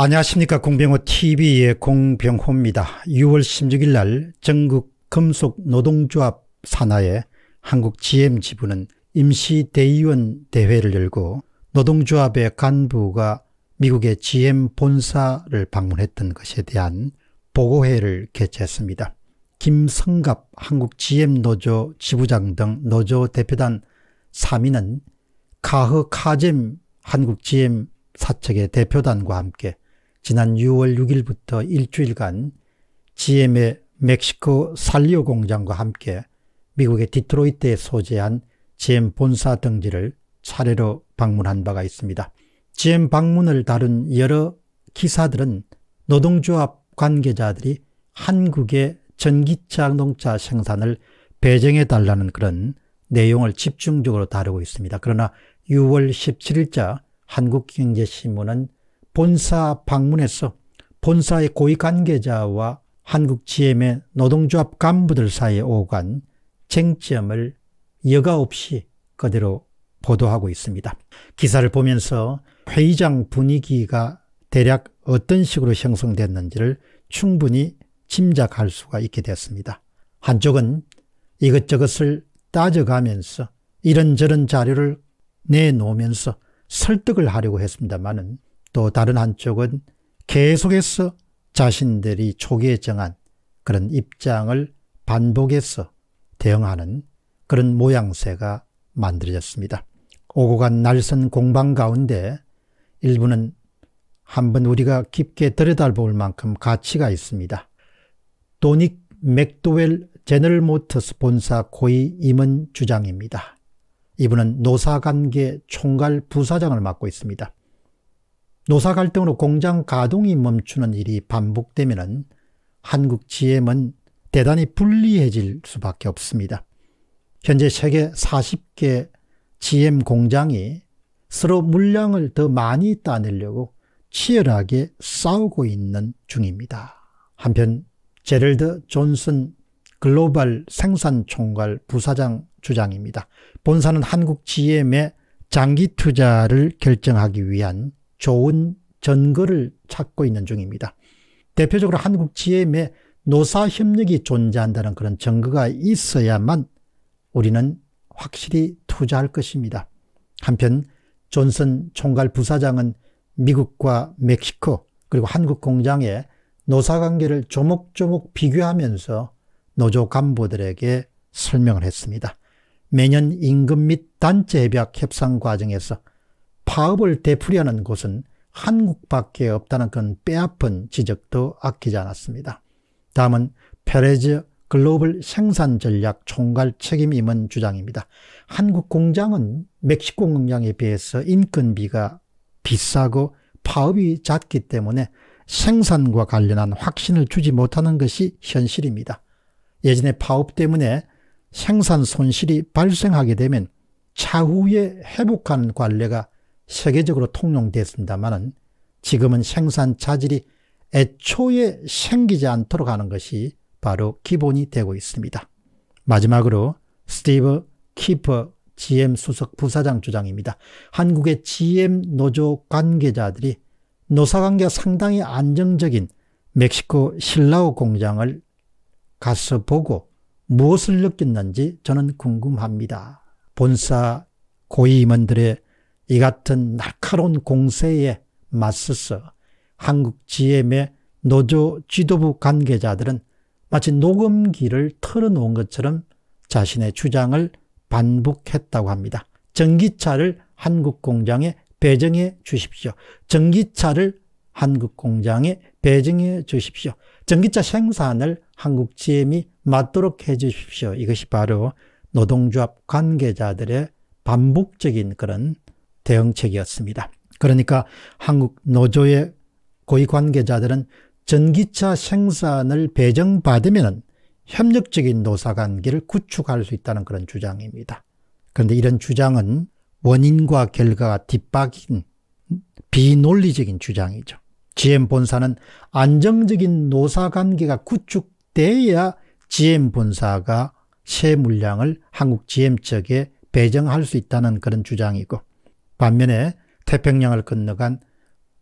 안녕하십니까 공병호 tv의 공병호입니다. 6월 16일 날 전국 금속노동조합 산하의 한국 GM 지부는 임시 대의원 대회를 열고 노동조합의 간부가 미국의 GM 본사를 방문했던 것에 대한 보고회를 개최했습니다. 김성갑 한국 GM 노조 지부장 등 노조 대표단 3인은 카흐 카젬 한국 GM 사측의 대표단과 함께 지난 6월 6일부터 일주일간 GM의 멕시코 살리오 공장과 함께 미국의 디트로이트에 소재한 GM 본사 등지를 차례로 방문한 바가 있습니다. GM 방문을 다룬 여러 기사들은 노동조합 관계자들이 한국의 전기차 자동차 생산을 배정해 달라는 그런 내용을 집중적으로 다루고 있습니다. 그러나 6월 17일자 한국경제신문은 본사 방문해서 본사의 고위 관계자와 한국 GM의 노동조합 간부들 사이에 오간 쟁점을 여가 없이 그대로 보도하고 있습니다. 기사를 보면서 회의장 분위기가 대략 어떤 식으로 형성됐는지를 충분히 짐작할 수가 있게 됐습니다. 한쪽은 이것저것을 따져가면서 이런저런 자료를 내놓으면서 설득을 하려고 했습니다만은 또 다른 한쪽은 계속해서 자신들이 초기에 정한 그런 입장을 반복해서 대응하는 그런 모양새가 만들어졌습니다. 오고 간 날선 공방 가운데 일부는 한번 우리가 깊게 들여다볼 만큼 가치가 있습니다. 도닉 맥도웰 제너럴 모터스 본사 고위 임원 주장입니다. 이분은 노사관계 총괄 부사장을 맡고 있습니다. 노사 갈등으로 공장 가동이 멈추는 일이 반복되면 한국 GM은 대단히 불리해질 수밖에 없습니다. 현재 세계 40개 GM 공장이 서로 물량을 더 많이 따내려고 치열하게 싸우고 있는 중입니다. 한편 제럴드 존슨 글로벌 생산총괄 부사장 주장입니다. 본사는 한국 GM의 장기 투자를 결정하기 위한 좋은 전거를 찾고 있는 중입니다. 대표적으로 한국 GM의 노사협력이 존재한다는 그런 증거가 있어야만 우리는 확실히 투자할 것입니다. 한편 존슨 총괄 부사장은 미국과 멕시코 그리고 한국 공장의 노사관계를 조목조목 비교하면서 노조 간부들에게 설명을 했습니다. 매년 임금 및 단체 협약 협상 과정에서 파업을 되풀이하는 곳은 한국밖에 없다는 건빼앗픈 지적도 아끼지 않았습니다. 다음은 페레즈 글로벌 생산 전략 총괄 책임 임원 주장입니다. 한국 공장은 멕시코 공장에 비해서 인건비가 비싸고 파업이 잦기 때문에 생산과 관련한 확신을 주지 못하는 것이 현실입니다. 예전에 파업 때문에 생산 손실이 발생하게 되면 차후에 회복하는 관례가 세계적으로 통용됐습니다만은 지금은 생산 자질이 애초에 생기지 않도록 하는 것이 바로 기본이 되고 있습니다. 마지막으로 스티브 키퍼 GM 수석 부사장 주장입니다. 한국의 GM 노조 관계자들이 노사관계 상당히 안정적인 멕시코 신라우 공장을 가서 보고 무엇을 느꼈는지 저는 궁금합니다. 본사 고위 임원들의 이 같은 날카로운 공세에 맞서서 한국 GM의 노조 지도부 관계자들은 마치 녹음기를 털어놓은 것처럼 자신의 주장을 반복했다고 합니다. 전기차를 한국 공장에 배정해 주십시오. 전기차를 한국 공장에 배정해 주십시오. 전기차 생산을 한국 GM이 맡도록 해 주십시오. 이것이 바로 노동조합 관계자들의 반복적인 그런 대응책이었습니다. 그러니까 한국 노조의 고위 관계자들은 전기차 생산을 배정받으면 협력적인 노사관계를 구축할 수 있다는 그런 주장입니다. 그런데 이런 주장은 원인과 결과가 뒷박인 비논리적인 주장이죠. GM 본사는 안정적인 노사관계가 구축돼야 GM 본사가 새 물량을 한국 GM 측에 배정할 수 있다는 그런 주장이고 반면에 태평양을 건너간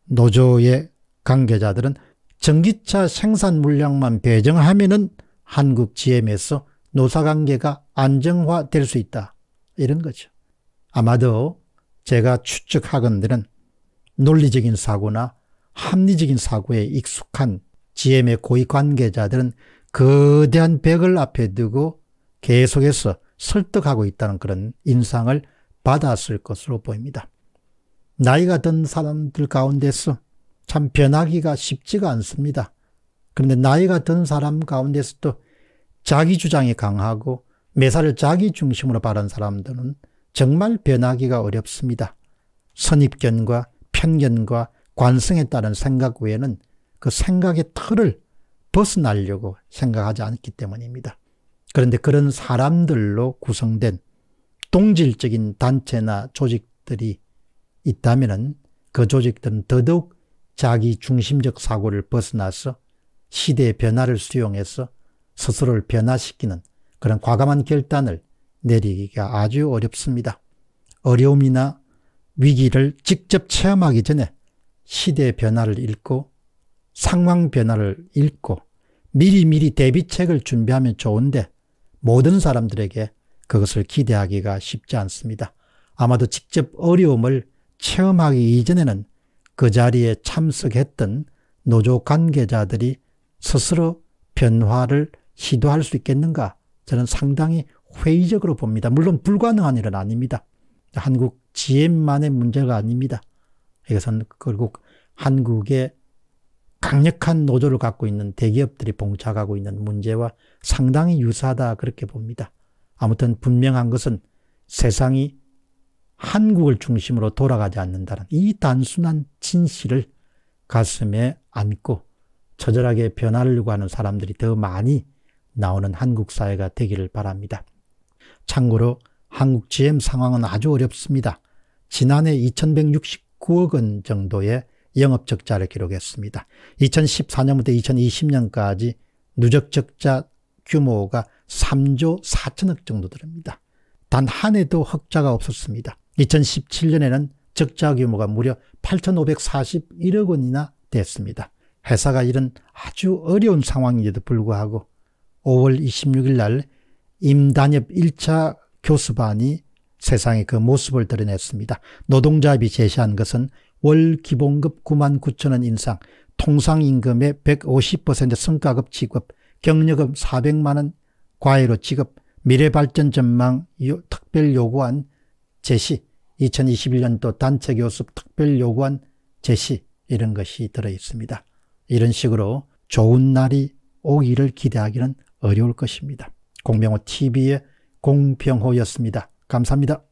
노조의 관계자들은 전기차 생산 물량만 배정하면 은 한국 GM에서 노사관계가 안정화될 수 있다. 이런 거죠. 아마도 제가 추측하건대는 논리적인 사고나 합리적인 사고에 익숙한 GM의 고위 관계자들은 거대한 벽을 앞에 두고 계속해서 설득하고 있다는 그런 인상을 받았을 것으로 보입니다. 나이가 든 사람들 가운데서 참 변하기가 쉽지가 않습니다. 그런데 나이가 든 사람 가운데서도 자기 주장이 강하고 매사를 자기 중심으로 바란 사람들은 정말 변하기가 어렵습니다. 선입견과 편견과 관성에 따른 생각 외에는 그 생각의 틀을 벗어나려고 생각하지 않기 때문입니다. 그런데 그런 사람들로 구성된 동질적인 단체나 조직들이 있다면 그 조직들은 더더욱 자기 중심적 사고를 벗어나서 시대의 변화를 수용해서 스스로를 변화시키는 그런 과감한 결단을 내리기가 아주 어렵습니다. 어려움이나 위기를 직접 체험하기 전에 시대의 변화를 읽고 상황 변화를 읽고 미리미리 대비책을 준비하면 좋은데 모든 사람들에게 그것을 기대하기가 쉽지 않습니다. 아마도 직접 어려움을 체험하기 이전에는 그 자리에 참석했던 노조 관계자들이 스스로 변화를 시도할 수 있겠는가 저는 상당히 회의적으로 봅니다. 물론 불가능한 일은 아닙니다. 한국 GM만의 문제가 아닙니다. 이것은 결국 한국의 강력한 노조를 갖고 있는 대기업들이 봉착하고 있는 문제와 상당히 유사하다 그렇게 봅니다. 아무튼 분명한 것은 세상이 한국을 중심으로 돌아가지 않는다는 이 단순한 진실을 가슴에 안고 처절하게 변하려고하는 사람들이 더 많이 나오는 한국 사회가 되기를 바랍니다. 참고로 한국 GM 상황은 아주 어렵습니다. 지난해 2169억 원 정도의 영업적자를 기록했습니다. 2014년부터 2020년까지 누적적자 규모가 3조 4천억 정도 들입니다. 단 한 해도 흑자가 없었습니다. 2017년에는 적자 규모가 무려 8,541억 원이나 됐습니다. 회사가 이런 아주 어려운 상황인데도 불구하고 5월 26일 날임단협 1차 교수반이 세상에 그 모습을 드러냈습니다. 노동자협이 제시한 것은 월 기본급 9만 9천 원 인상, 통상임금의 150% 성과급 지급, 경력금 400만 원 과외로 지급, 미래발전 전망 요, 특별 요구안 제시, 2021년도 단체 교습 특별 요구안 제시 이런 것이 들어 있습니다. 이런 식으로 좋은 날이 오기를 기대하기는 어려울 것입니다. 공병호 TV의 공병호였습니다. 감사합니다.